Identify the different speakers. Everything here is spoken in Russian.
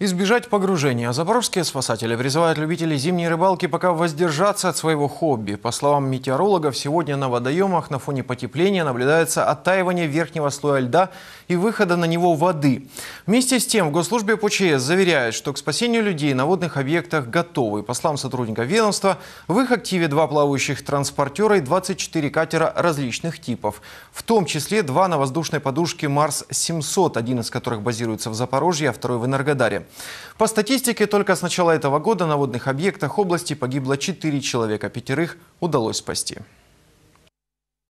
Speaker 1: Избежать погружения. А запорожские спасатели призывают любителей зимней рыбалки пока воздержаться от своего хобби. По словам метеорологов, сегодня на водоемах на фоне потепления наблюдается оттаивание верхнего слоя льда и выхода на него воды. Вместе с тем, в Госслужбе ПЧС заверяют, что к спасению людей на водных объектах готовы. По словам сотрудника ведомства, в их активе два плавающих транспортера и 24 катера различных типов. В том числе два на воздушной подушке «Марс-700», один из которых базируется в Запорожье, а второй в Энергодаре. По статистике, только с начала этого года на водных объектах области погибло 4 человека, пятерых удалось спасти.